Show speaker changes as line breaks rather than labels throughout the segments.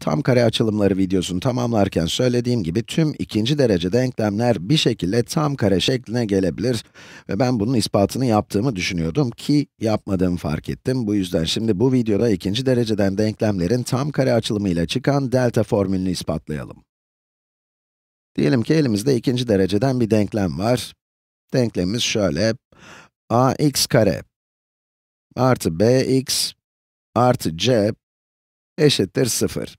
Tam kare açılımları videosunu tamamlarken söylediğim gibi tüm ikinci derece denklemler bir şekilde tam kare şekline gelebilir ve ben bunun ispatını yaptığımı düşünüyordum ki yapmadığımı fark ettim. Bu yüzden şimdi bu videoda ikinci dereceden denklemlerin tam kare açılımıyla çıkan delta formülünü ispatlayalım. Diyelim ki elimizde ikinci dereceden bir denklem var. Denklemimiz şöyle, ax kare artı bx artı c eşittir 0.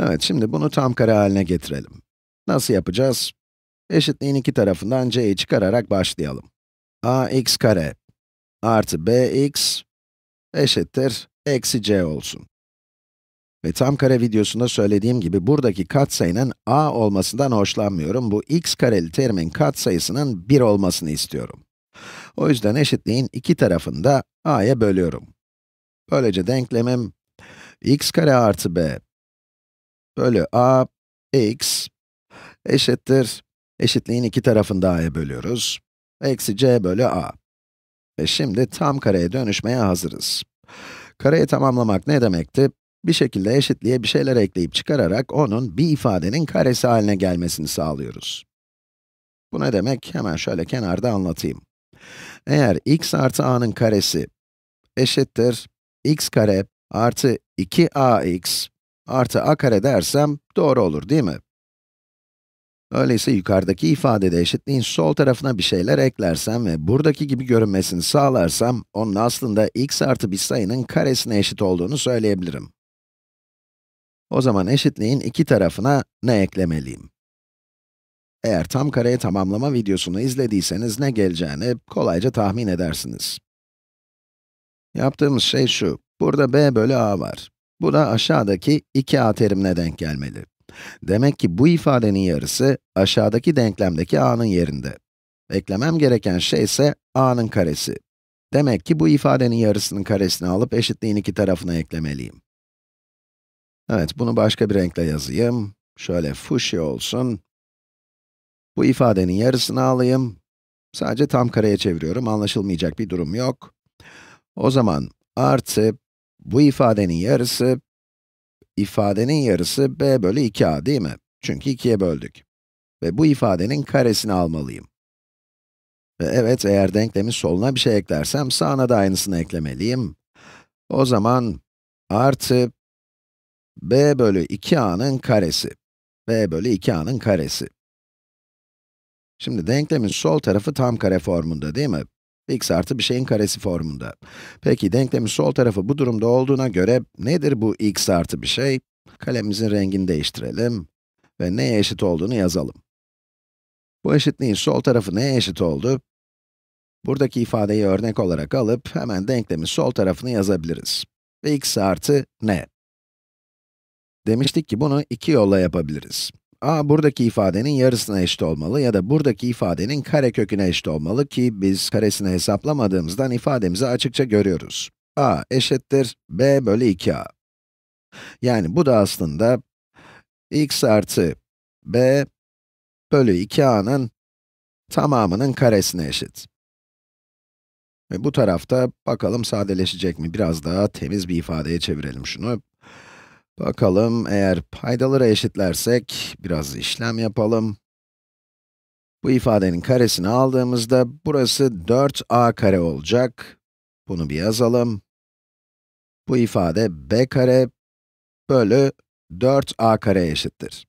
Evet, şimdi bunu tam kare haline getirelim. Nasıl yapacağız? Eşitliğin iki tarafından c'yi çıkararak başlayalım. ax kare artı bx eşittir eksi c olsun. Ve tam kare videosunda söylediğim gibi buradaki katsayının a olmasından hoşlanmıyorum. Bu x kareli terimin katsayısının 1 olmasını istiyorum. O yüzden eşitliğin iki tarafını da a'ya bölüyorum. Böylece denklemim x kare artı b bölü a x eşittir. Eşitliğin iki tarafını da a'ya bölüyoruz. Eksi c bölü a. Ve şimdi tam kareye dönüşmeye hazırız. Kareyi tamamlamak ne demekti? Bir şekilde eşitliğe bir şeyler ekleyip çıkararak onun bir ifadenin karesi haline gelmesini sağlıyoruz. Bu ne demek? Hemen şöyle kenarda anlatayım. Eğer x artı a'nın karesi eşittir x kare artı 2ax artı a kare dersem doğru olur değil mi? Öyleyse yukarıdaki ifadede eşitliğin sol tarafına bir şeyler eklersem ve buradaki gibi görünmesini sağlarsam, onun aslında x artı bir sayının karesine eşit olduğunu söyleyebilirim. O zaman eşitliğin iki tarafına ne eklemeliyim? Eğer tam kareye tamamlama videosunu izlediyseniz ne geleceğini kolayca tahmin edersiniz. Yaptığımız şey şu, burada b bölü a var. Bu da aşağıdaki 2a terimine denk gelmeli. Demek ki bu ifadenin yarısı aşağıdaki denklemdeki a'nın yerinde. Eklemem gereken şey ise a'nın karesi. Demek ki bu ifadenin yarısının karesini alıp eşitliğin iki tarafına eklemeliyim. Evet, bunu başka bir renkle yazayım. Şöyle fuşya olsun. Bu ifadenin yarısını alayım. Sadece tam kareye çeviriyorum, anlaşılmayacak bir durum yok. O zaman artı bu ifadenin yarısı, ifadenin yarısı b bölü 2a değil mi? Çünkü 2'ye böldük. Ve bu ifadenin karesini almalıyım. Ve evet, eğer denklemin soluna bir şey eklersem, sağına da aynısını eklemeliyim. O zaman artı b bölü 2a'nın karesi. b bölü 2a'nın karesi. Şimdi denklemin sol tarafı tam kare formunda değil mi? x artı bir şeyin karesi formunda. Peki denklemin sol tarafı bu durumda olduğuna göre nedir bu x artı bir şey? Kalemimizin rengini değiştirelim ve neye eşit olduğunu yazalım. Bu eşitliğin sol tarafı neye eşit oldu? Buradaki ifadeyi örnek olarak alıp hemen denklemin sol tarafını yazabiliriz. x artı ne? Demiştik ki bunu iki yolla yapabiliriz a buradaki ifadenin yarısına eşit olmalı ya da buradaki ifadenin kareköküne eşit olmalı ki biz karesini hesaplamadığımızdan ifademizi açıkça görüyoruz. a eşittir b bölü 2a. Yani bu da aslında x artı b bölü 2a'nın tamamının karesine eşit. Ve bu tarafta bakalım sadeleşecek mi? Biraz daha temiz bir ifadeye çevirelim şunu. Bakalım eğer paydaları eşitlersek, biraz işlem yapalım. Bu ifadenin karesini aldığımızda burası 4a kare olacak. Bunu bir yazalım. Bu ifade b kare bölü 4a kare eşittir.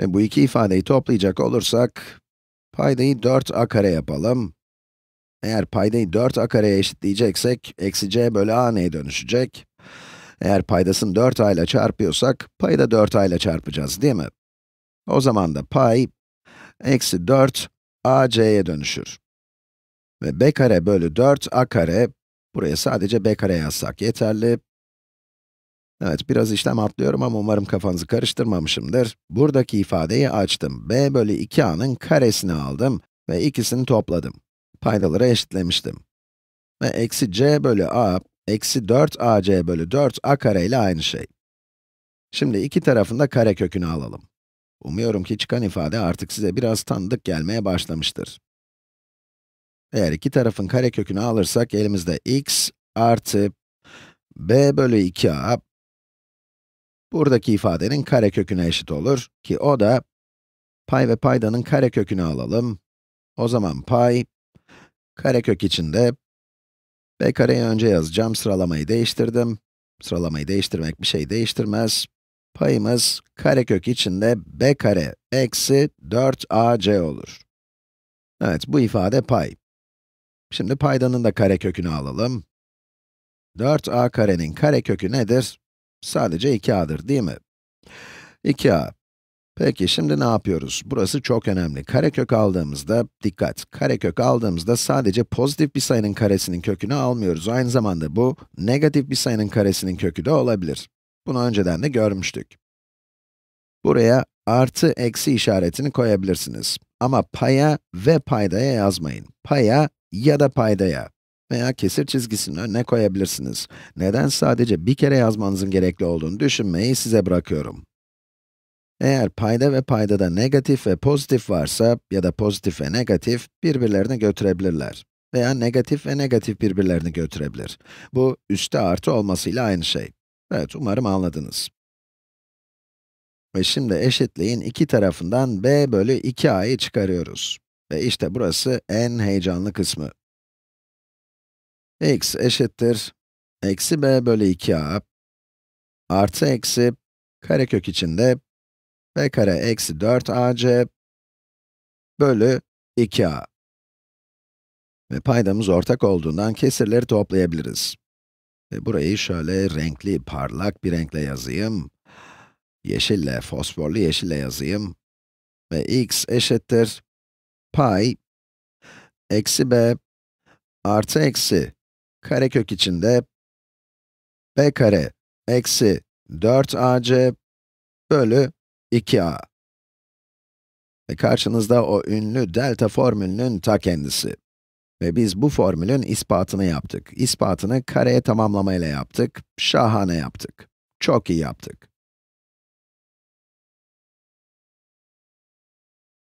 Ve bu iki ifadeyi toplayacak olursak, paydayı 4a kare yapalım. Eğer paydayı 4a kareye eşitleyeceksek, eksi c bölü a neye dönüşecek? Eğer paydasını 4 a ile çarpıyorsak, payı da 4 a ile çarpacağız değil mi? O zaman da pay, eksi 4 a ac'ye dönüşür. Ve b kare bölü 4 a kare, buraya sadece b kare yazsak yeterli. Evet, biraz işlem atlıyorum ama umarım kafanızı karıştırmamışımdır. Buradaki ifadeyi açtım. b bölü 2a'nın karesini aldım ve ikisini topladım. Paydaları eşitlemiştim. Ve eksi c bölü a, Eksi 4ac bölü 4a kare ile aynı şey. Şimdi iki tarafında kare kökünü alalım. Umuyorum ki çıkan ifade artık size biraz tanıdık gelmeye başlamıştır. Eğer iki tarafın kare kökünü alırsak elimizde x artı b bölü 2a buradaki ifadenin kare köküne eşit olur ki o da pay ve paydanın kare kökünü alalım. O zaman pay kare kök içinde b kareyi önce yazacağım, sıralamayı değiştirdim. Sıralamayı değiştirmek bir şey değiştirmez. Payımız karekök içinde b kare eksi 4ac olur. Evet, bu ifade pay. Şimdi paydanın da karekökünü alalım. 4a karenin karekökü nedir? Sadece 2a'dır değil mi? 2a Peki şimdi ne yapıyoruz? Burası çok önemli. Karekök aldığımızda, dikkat, karekök aldığımızda sadece pozitif bir sayının karesinin kökünü almıyoruz. Aynı zamanda bu, negatif bir sayının karesinin kökü de olabilir. Bunu önceden de görmüştük. Buraya artı eksi işaretini koyabilirsiniz. Ama paya ve paydaya yazmayın. Paya ya da paydaya veya kesir çizgisinin önüne koyabilirsiniz. Neden sadece bir kere yazmanızın gerekli olduğunu düşünmeyi size bırakıyorum. Eğer payda ve paydada negatif ve pozitif varsa ya da pozitif ve negatif birbirlerini götürebilirler. Veya negatif ve negatif birbirlerini götürebilir. Bu üste artı olmasıyla aynı şey. Evet, umarım anladınız. Ve şimdi eşitliğin iki tarafından b bölü 2a'yı çıkarıyoruz. Ve işte burası en heyecanlı kısmı. x eşittir eksi b bölü 2a artı eksi karekök içinde b kare eksi 4ac bölü 2a. Ve paydamız ortak olduğundan kesirleri toplayabiliriz. Ve burayı şöyle renkli, parlak bir renkle yazayım. Yeşille, fosforlu yeşille yazayım. Ve x eşittir pi eksi b artı eksi karekök içinde b kare eksi 4ac bölü 2a. Ve karşınızda o ünlü delta formülünün ta kendisi. Ve biz bu formülün ispatını yaptık. İspatını kareye tamamlamayla yaptık. Şahane yaptık. Çok iyi yaptık.